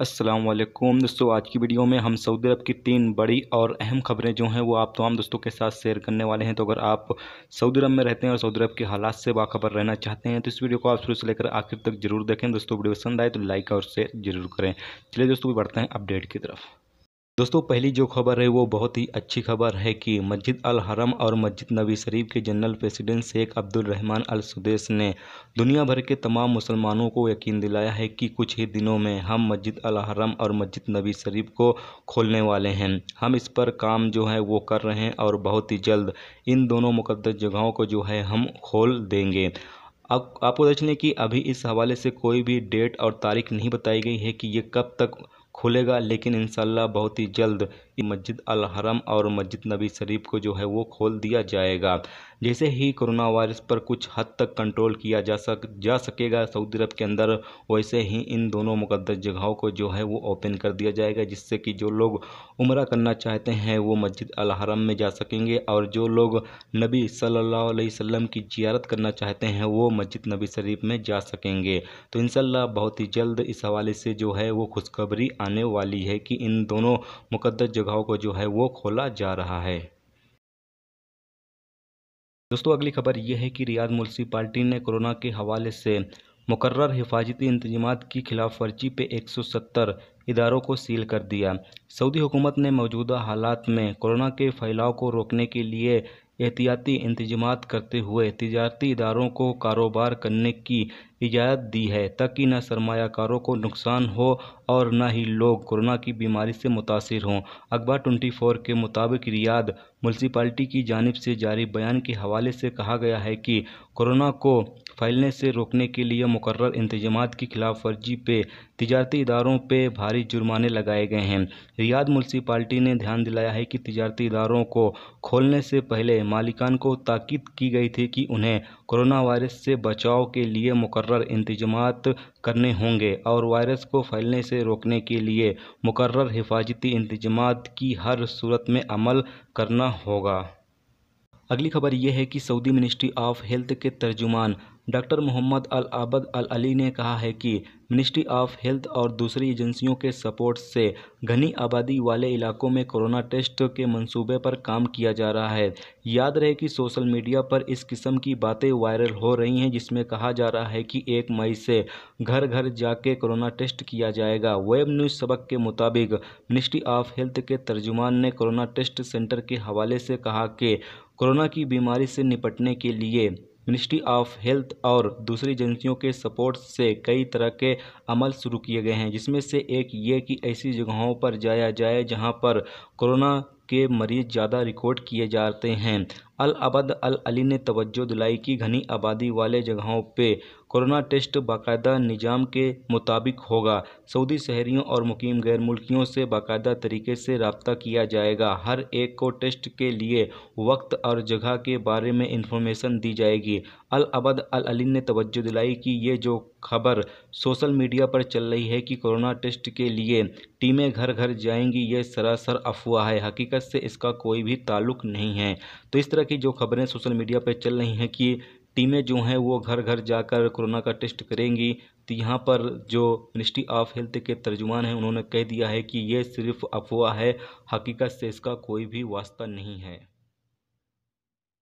असलम दोस्तों आज की वीडियो में हम सऊदी अरब की तीन बड़ी और अहम खबरें जो हैं वो आप तमाम दोस्तों के साथ शेयर करने वाले हैं तो अगर आप सऊदी अरब में रहते हैं और सऊदी अरब के हालात से बाखबर रहना चाहते हैं तो इस वीडियो को आप शुरू से लेकर आखिर तक जरूर देखें दोस्तों वीडियो पसंद आए तो लाइक और शेयर जरूर करें चलिए दोस्तों बढ़ते हैं अपडेट की तरफ दोस्तों पहली जो खबर है वो बहुत ही अच्छी खबर है कि मस्जिद अल हरम और मस्जिद नबी शरीफ के general president Sheikh Abdul Rahman al Sudais ने दुनिया भर के तमाम मुसलमानों को यकीन दिलाया है कि कुछ ही दिनों में हम मस्जिद अल हरम और मस्जिद नबी शरीफ को खोलने वाले हैं हम इस पर काम जो है वो कर रहे हैं और बहुत ही जल्द इन दोनों मुकदस जगहों को जो है हम खोल देंगे आप आपको दर्शन कि अभी इस हवाले से कोई भी डेट और तारीख नहीं बताई गई है कि ये कब तक खुलेगा लेकिन इन बहुत ही जल्द मस्जिद अल हरम और मस्जिद नबी शरीफ को जो है वो खोल दिया जाएगा जैसे ही कोरोना वायरस पर कुछ हद तक कंट्रोल किया जा सक जा सकेगा सऊदी अरब के अंदर वैसे ही इन दोनों मुकदस जगहों को जो है वो ओपन कर दिया जाएगा जिससे कि जो लोग उम्र करना चाहते हैं वो मस्जिद अल हरम में जा सकेंगे और जो लोग नबी सल्लल्लाहु अलैहि वसल्लम की जियारत करना चाहते हैं वो मस्जिद नबी शरीफ में जा सकेंगे तो इन बहुत ही जल्द इस हवाले से जो है वो खुशखबरी आने वाली है कि इन दोनों मुकदस जगह जगहों को जो है वो खोला जा रहा है दोस्तों अगली खबर यह है कि रियाद म्यूनसिपाली ने कोरोना के हवाले से मुकर्र हिफाजती इंतजाम की खिलाफ वर्जी पे 170 इदारों को सील कर दिया सऊदी हुकूमत ने मौजूदा हालात में कोरोना के फैलाव को रोकने के लिए एहतियाती इंतजाम करते हुए तजारती इदारों को कारोबार करने की इजाज़त दी है ताकि न सरमाकारों को नुकसान हो और न ही लोग कोरोना की बीमारी से मुतासर हों अखबार ट्वेंटी फोर के मुताबिक रियाद म्यूनसिपाली की जानब से जारी बयान के हवाले से कहा गया है कि कोरोना को फैलने से रोकने के लिए मुकर इंतजाम की खिलाफ वर्जी पे तजारती इदारों पर भारी जुर्माने लगाए गए हैं रियाद म्यूनसिपाल्टी ने ध्यान दिलाया है कि तजारती इदारों को खोलने से पहले मालिकान को ताकीद की गई थी कि उन्हें कोरोना वायरस से बचाव के लिए मुकर इंतजाम करने होंगे और वायरस को फैलने से रोकने के लिए मुकर हिफाजती इंतजाम की हर सूरत में अमल करना होगा अगली खबर यह है कि सऊदी मिनिस्ट्री ऑफ हेल्थ के तर्जुमान doctor Mohammed al Abad al Ali ने कहा है कि मिनिस्ट्री ऑफ हेल्थ और दूसरी एजेंसियों के सपोर्ट से घनी आबादी वाले इलाकों में कोरोना टेस्ट के मंसूबे पर काम किया जा रहा है याद रहे कि सोशल मीडिया पर इस किस्म की बातें वायरल हो रही हैं जिसमें कहा जा रहा है कि एक मई से घर घर जाके कोरोना टेस्ट किया जाएगा वेब न्यूज़ सबक के मुताबिक मिनिस्ट्री ऑफ हेल्थ के तर्जुमान ने कोरोना टेस्ट सेंटर के हवाले से कहा कि कोरोना की बीमारी से निपटने के लिए मिनिस्ट्री ऑफ हेल्थ और दूसरी एजेंसियों के सपोर्ट से कई तरह के अमल शुरू किए गए हैं जिसमें से एक ये कि ऐसी जगहों पर जाया जाए जहाँ पर कोरोना के मरीज़ ज़्यादा रिकॉर्ड किए जाते हैं अल अबद अल अली ने तवज्जो दिलाई कि घनी आबादी वाले जगहों पे कोरोना टेस्ट बाकायदा निज़ाम के मुताबिक होगा सऊदी शहरियों और मुकीम गैर मुल्कियों से बाकायदा तरीके से रबता किया जाएगा हर एक को टेस्ट के लिए वक्त और जगह के बारे में इंफॉर्मेशन दी जाएगी अल अबद अल अली ने तवज्जो दिलाई कि ये जो खबर सोशल मीडिया पर चल रही है कि कोरोना टेस्ट के लिए टीमें घर घर जाएंगी ये सरासर अफवाह है हकीकत से इसका कोई भी ताल्लुक नहीं है तो इस तरह की जो खबरें सोशल मीडिया पर चल रही हैं कि टीमें जो हैं वो घर घर जाकर कोरोना का टेस्ट करेंगी तो यहाँ पर जो मिनिस्ट्री ऑफ हेल्थ के तर्जुमान हैं उन्होंने कह दिया है कि ये सिर्फ अफवाह है हकीकत से इसका कोई भी वास्ता नहीं है